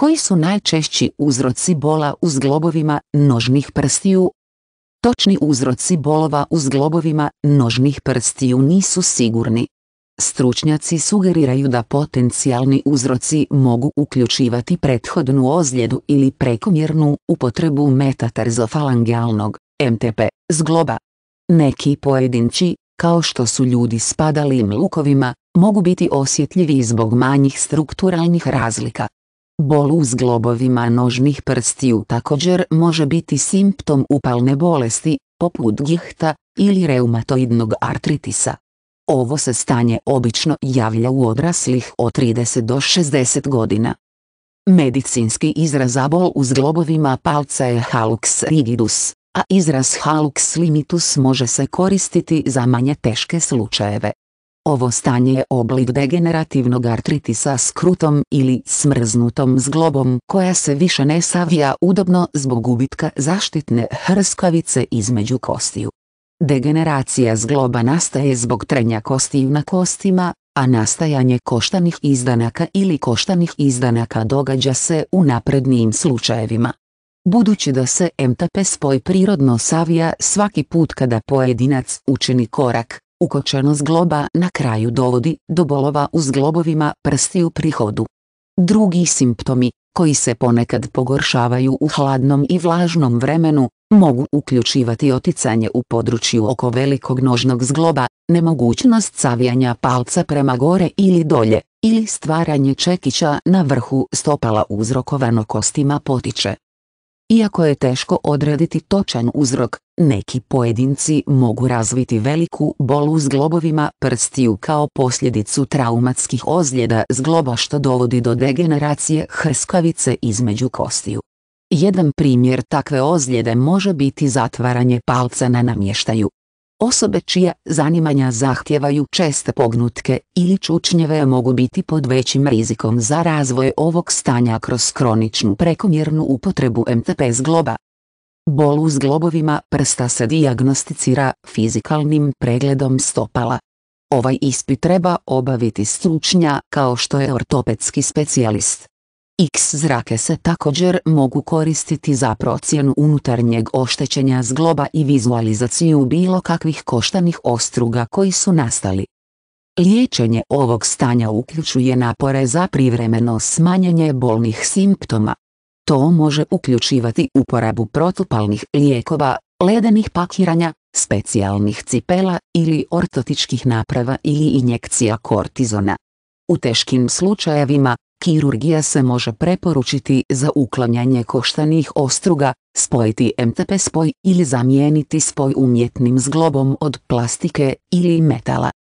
Koji su najčešći uzroci bola u zglobovima nožnih prstiju? Točni uzroci bolova u zglobovima nožnih prstiju nisu sigurni. Stručnjaci sugeriraju da potencijalni uzroci mogu uključivati prethodnu ozljedu ili prekomjernu upotrebu metatarzofalangialnog MTP zgloba. Neki pojedinči, kao što su ljudi s padalim lukovima, mogu biti osjetljivi zbog manjih strukturalnih razlika. Bol u zglobovima nožnih prstiju također može biti simptom upalne bolesti, poput gihta ili reumatoidnog artritisa. Ovo se stanje obično javlja u odraslih od 30 do 60 godina. Medicinski izraz za bol u zglobovima palca je halux rigidus, a izraz halux limitus može se koristiti za manje teške slučajeve. Ovo stanje je oblik degenerativnog artritisa s krutom ili smrznutom zglobom koja se više ne savija udobno zbog gubitka zaštitne hrskavice između kostiju. Degeneracija zgloba nastaje zbog trenja kostiju na kostima, a nastajanje koštanih izdanaka ili koštanih izdanaka događa se u naprednijim slučajevima. Budući da se MTP spoj prirodno savija svaki put kada pojedinac učini korak, Ukočenost zgloba na kraju dovodi do bolova u zglobovima prsti u prihodu. Drugi simptomi, koji se ponekad pogoršavaju u hladnom i vlažnom vremenu, mogu uključivati oticanje u području oko velikog nožnog zgloba, nemogućnost savijanja palca prema gore ili dolje, ili stvaranje čekića na vrhu stopala uzrokovano kostima potiče. Iako je teško odrediti točan uzrok, neki pojedinci mogu razviti veliku bolu s globovima prstiju kao posljedicu traumatskih ozljeda zgloba što dovodi do degeneracije hrskavice između kostiju. Jedan primjer takve ozljede može biti zatvaranje palca na namještaju, Osobe čija zanimanja zahtijevaju česte pognutke ili čučnjeve mogu biti pod većim rizikom za razvoj ovog stanja kroz kroničnu prekomjernu upotrebu MTP zgloba. Bol u zglobovima prsta se dijagnosticira fizikalnim pregledom stopala. Ovaj ispit treba obaviti stručnja kao što je ortopedski specijalist. X zrake se također mogu koristiti za procjenu unutarnjeg oštećenja zgloba i vizualizaciju bilo kakvih koštanih ostruga koji su nastali. Liječenje ovog stanja uključuje napore za privremeno smanjenje bolnih simptoma. To može uključivati uporabu protupalnih lijekova, ledenih pakiranja, specijalnih cipela ili ortotičkih naprava ili injekcija kortizona. U teškim slučajevima, kirurgija se može preporučiti za uklanjanje koštanih ostruga, spojiti MTP spoj ili zamijeniti spoj umjetnim zglobom od plastike ili metala.